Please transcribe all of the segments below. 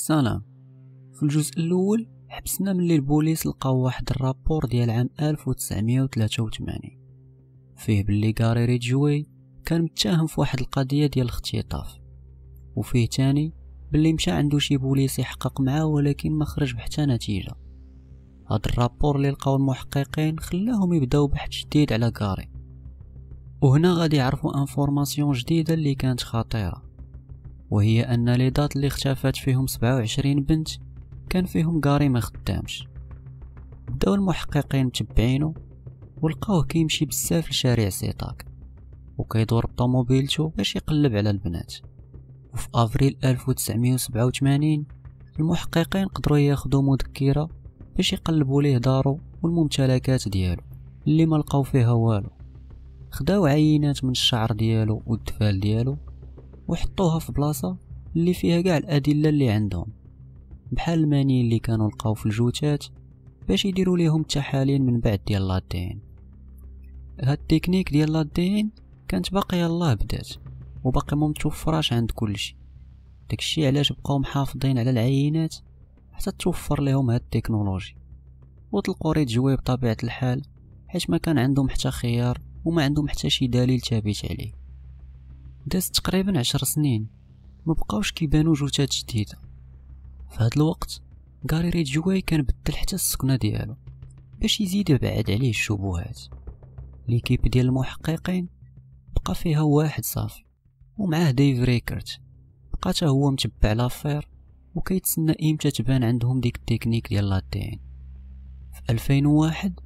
سلام في الجزء الاول حبسنا ملي البوليس لقاو واحد الرابور ديال عام 1983 فيه بلي غاري ريجوي كان متهم في واحد القضيه ديال الاختطاف وفيه تاني بلي مشى عندو شي بوليس يحقق معاه ولكن ما خرج بحتى نتيجه هاد الرابور اللي لقاو المحققين خلاهم يبداو بحث جديد على غاري وهنا غادي يعرفوا انفورماسيون جديده اللي كانت خطيره وهي أن لي دات اللي اختفت فيهم 27 بنت كان فيهم كاري ما خدامش بداو المحققين متبعينو ولقاوه كيمشي بزاف لشارع سيطاك وكيدور بطوموبيلتو باش يقلب على البنات وفي افريل 1987 المحققين قدروا ياخدو مذكره باش يقلبوا ليه دارو والممتلكات ديالو اللي ما لقاو فيها والو خداو عينات من الشعر ديالو والدفال ديالو وحطوها في بلاصه اللي فيها كاع الادله اللي عندهم بحال المانيين اللي كانوا لقاو في الجوتات باش يديروا ليهم التحاليل من بعد ديال لادين هاد التكنيك ديال لادين كانت باقي الله بدات وباقي ما متوفراش عند كلشي داكشي علاش بقاو محافظين على العينات حتى توفر لهم هاد التكنولوجي وطلقوا ريت جوي بطبيعه الحال حيت ما كان عندهم حتى خيار وما عندهم حتى شي دليل ثابت عليه دازت تقريبا عشر سنين ما بقاوش كيبانو جوتات جديده في هذا الوقت غاري جواي كان بدل حتى السكنه ديالو باش يزيد بعد عليه الشبهات ليكيب ديال المحققين بقى فيها واحد صافي ومعاه ديف ريكرت بقى حتى هو متبع لافير وكيتسنى امتى تبان عندهم ديك التكنيك ديال لاتين في 2001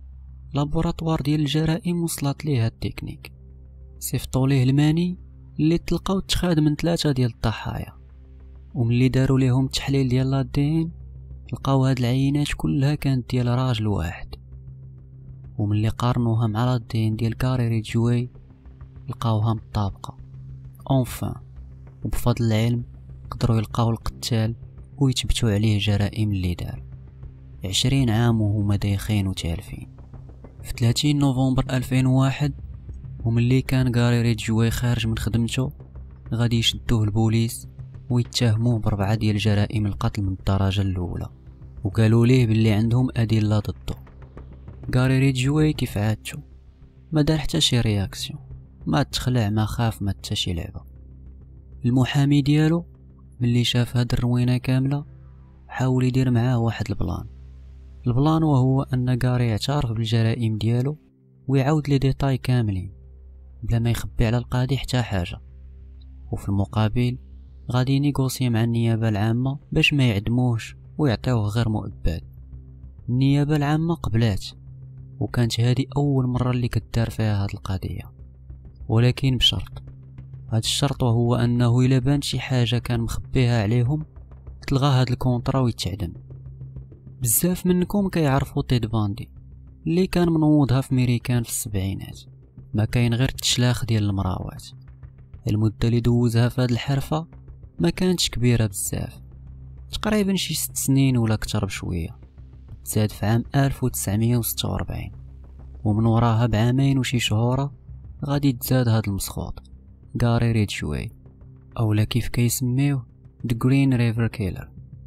لابوراتوار ديال الجرائم وصلت ليه هاد التكنيك صيفطوا ليه الماني اللي تلقاو تخاد من ثلاثة ديال الضحايا وملي داروا ليهم التحليل ديال لادين لقاو هاد العينات كلها كانت ديال راجل واحد وملي قارنوها مع لادين ديال كاريري جوي لقاوها مطابقة اونفان وبفضل العلم قدروا يلقاو القتال ويثبتوا عليه جرائم اللي دار عشرين عام وهما دايخين وتالفين في 30 نوفمبر 2001 وملي كان كاري ريد خارج من خدمته غادي يشدوه البوليس ويتهموه بربعة ديال جرائم القتل من الدرجة الأولى وقالوا ليه باللي عندهم أدلة ضده كاري ريد كيف عادته ما دار حتى شي رياكسيون ما تخلع ما خاف ما حتى شي لعبة المحامي ديالو ملي شاف هاد الروينة كاملة حاول يدير معاه واحد البلان البلان وهو أن كاري يعترف بالجرائم ديالو ويعاود لي ديتاي كاملين بلا ما يخبي على القاضي حتى حاجه وفي المقابل غادي نيغوسي مع النيابه العامه باش ما يعدموش ويعطيوه غير مؤبد النيابه العامه قبلات وكانت هذه اول مره اللي كدار فيها هاد القضيه ولكن بشرط هاد الشرط وهو انه الا بان شي حاجه كان مخبيها عليهم تلغى هاد الكونطرا ويتعدم بزاف منكم كيعرفوا تيد باندي اللي كان منوضها في ميريكان في السبعينات ما كاين غير التشلاخ ديال المراوات المده اللي دوزها في هاد الحرفه ما كانتش كبيره بزاف تقريبا شي ست سنين ولا اكثر بشويه تزاد في عام 1946 ومن وراها بعامين وشي شهورة غادي تزاد هاد المسخوط غاري ريتشوي اولا كيف كيسميوه The Green River Killer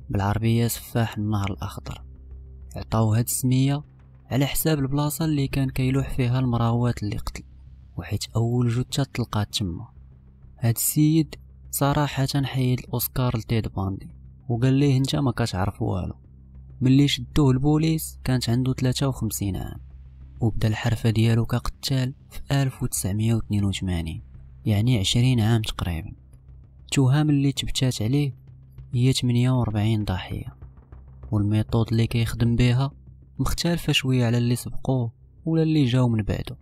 بالعربية سفاح النهر الأخضر عطاو هاد السمية على حساب البلاصة اللي كان كيلوح فيها المراوات اللي قتل وحيت أول جثة تلقات تما هاد السيد صراحة حيد الأوسكار لتيد باندي وقال ليه انت ما كتعرف والو ملي شدوه البوليس كانت عنده 53 عام وبدا الحرفة ديالو كقتال في 1982 يعني 20 عام تقريبا التهم اللي تبتات عليه هي 48 ضحية والميثود اللي كيخدم بها مختلفة شوية على اللي سبقوه ولا اللي جاو من بعده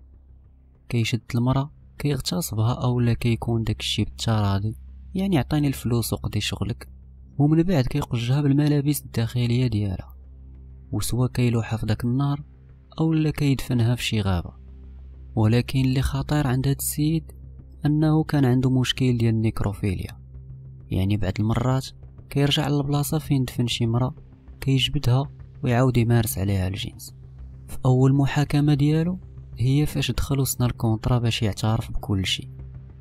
كيشد المرأة كيغتصبها اولا كيكون داكشي بالتراضي يعني عطيني الفلوس وقضي شغلك ومن بعد كيقجها بالملابس الداخليه ديالها وسوا كيلوحها في داك النار اولا كيدفنها في شي غابه ولكن اللي خطير عند هاد السيد انه كان عنده مشكل ديال النيكروفيليا يعني بعد المرات كيرجع للبلاصه فين دفن شي مرا كيجبدها ويعاود يمارس عليها الجنس في اول محاكمه ديالو هي فاش دخل صنع الكونترا باش يعترف بكل شيء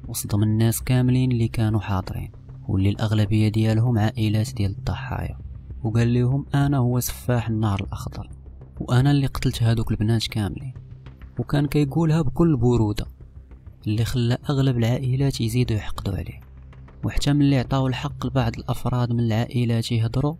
وصدم الناس كاملين اللي كانوا حاضرين واللي الاغلبيه ديالهم عائلات ديال الضحايا وقال لهم انا هو سفاح النار الاخضر وانا اللي قتلت هادوك البنات كاملين وكان كيقولها بكل بروده اللي خلى اغلب العائلات يزيدوا يحقدوا عليه وحتى ملي عطاو الحق لبعض الافراد من العائلات يهضروا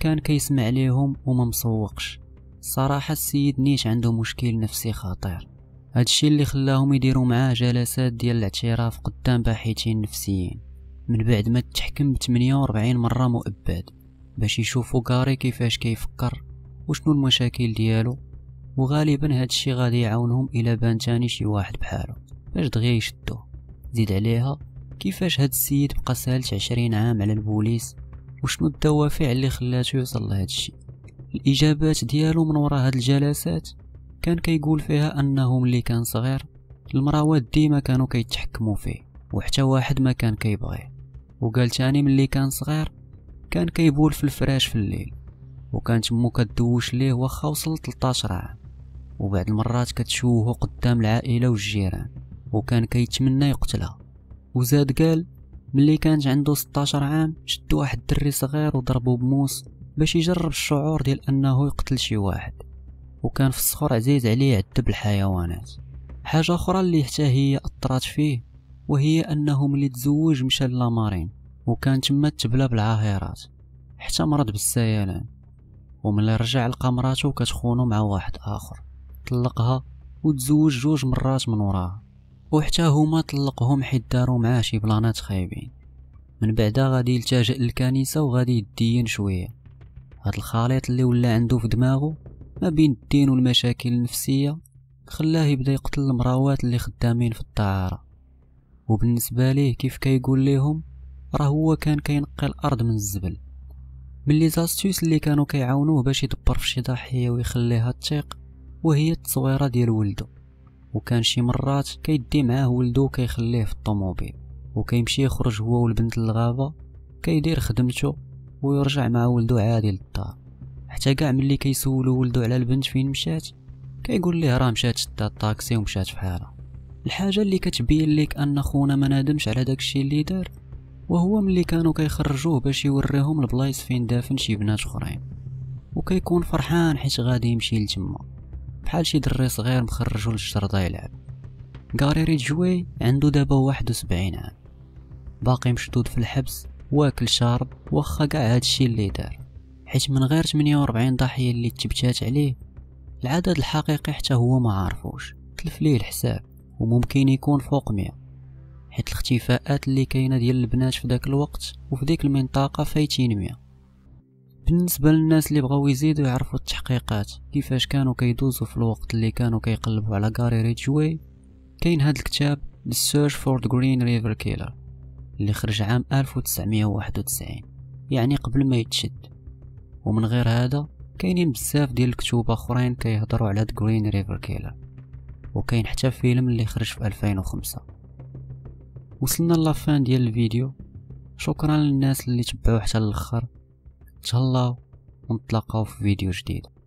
كان كيسمع ليهم وما مسوقش صراحة السيد نيش عنده مشكل نفسي خطير هادشي اللي خلاهم يديروا معاه جلسات ديال الاعتراف قدام باحثين نفسيين من بعد ما تحكم 48 مرة مؤبد باش يشوفوا كاري كيفاش كيفكر وشنو المشاكل ديالو وغالبا هادشي غادي يعاونهم الى بان تاني شي واحد بحالو باش دغيا يشدوه زيد عليها كيفاش هاد السيد بقى سالت عشرين عام على البوليس وشنو الدوافع اللي خلاتو يوصل لهادشي الاجابات ديالو من وراء هاد الجلسات كان كيقول فيها انه ملي كان صغير المراوات ديما كانوا كيتحكموا فيه وحتى واحد ما كان كيبغيه وقال تاني ملي كان صغير كان كيبول في الفراش في الليل وكانت مو كدوش ليه واخا وصل 13 عام وبعد المرات كتشوهو قدام العائله والجيران وكان كيتمنى يقتلها وزاد قال ملي كانت عنده 16 عام شدو واحد الدري صغير وضربو بموس باش يجرب الشعور ديال انه يقتل شي واحد وكان في الصخر عزيز عليه يعذب الحيوانات حاجه اخرى اللي حتى هي اثرت فيه وهي انه ملي تزوج مشى لامارين وكان تما تبلى بالعاهرات حتى مرض بالسيلان وملي رجع لقى مراتو كتخونو مع واحد اخر طلقها وتزوج جوج مرات من وراها وحتى هما طلقهم حيت داروا معاه شي بلانات خايبين من بعدها غادي يلتجأ للكنيسة وغادي يدين شوية هاد الخليط اللي ولا عنده في دماغه ما بين الدين والمشاكل النفسية خلاه يبدا يقتل المراوات اللي خدامين في الطعارة وبالنسبة ليه كيف كيقول ليهم راه هو كان كينقي الارض من الزبل من لي زاستيوس اللي كانوا كيعاونوه باش يدبر في شي ضحية ويخليها تيق وهي التصويرة ديال ولده وكان شي مرات كيدي معاه ولده وكيخليه في الطوموبيل وكيمشي يخرج هو والبنت للغابة كيدير خدمته ويرجع مع ولدو عادي للدار حتى كاع ملي كيسولو ولدو على البنت فين مشات كيقول ليه راه مشات شدات الطاكسي ومشات فحالها الحاجه اللي كتبين لك ان خونا ما نادمش على داكشي اللي دار وهو ملي كانوا كيخرجوه باش يوريهم البلايص فين دافن شي بنات اخرين وكيكون فرحان حيت غادي يمشي لتما بحال شي دري صغير مخرجو للشرطة يلعب غاريري جوي عنده دابا واحد وسبعين عام باقي مشدود في الحبس واكل شارب واخا كاع هادشي اللي دار حيت من غير 48 ضحيه اللي تبتات عليه العدد الحقيقي حتى هو ما عارفوش تلف ليه الحساب وممكن يكون فوق 100 حيت الاختفاءات اللي كاينه ديال البنات في داك الوقت وفي ديك المنطقه فايتين 100 بالنسبه للناس اللي بغاو يزيدوا يعرفوا التحقيقات كيفاش كانوا كيدوزوا في الوقت اللي كانوا كيقلبوا على غاري ريجوي كاين هاد الكتاب The Search for the Green River Killer اللي خرج عام 1991 يعني قبل ما يتشد ومن غير هذا كاينين بزاف ديال الكتب اخرين كيهضروا على جرين ريفر كيلر وكاين حتى فيلم اللي خرج في 2005 وصلنا لافان ديال الفيديو شكرا للناس اللي تبعوه حتى الاخر تهلاو ونتلاقاو في فيديو جديد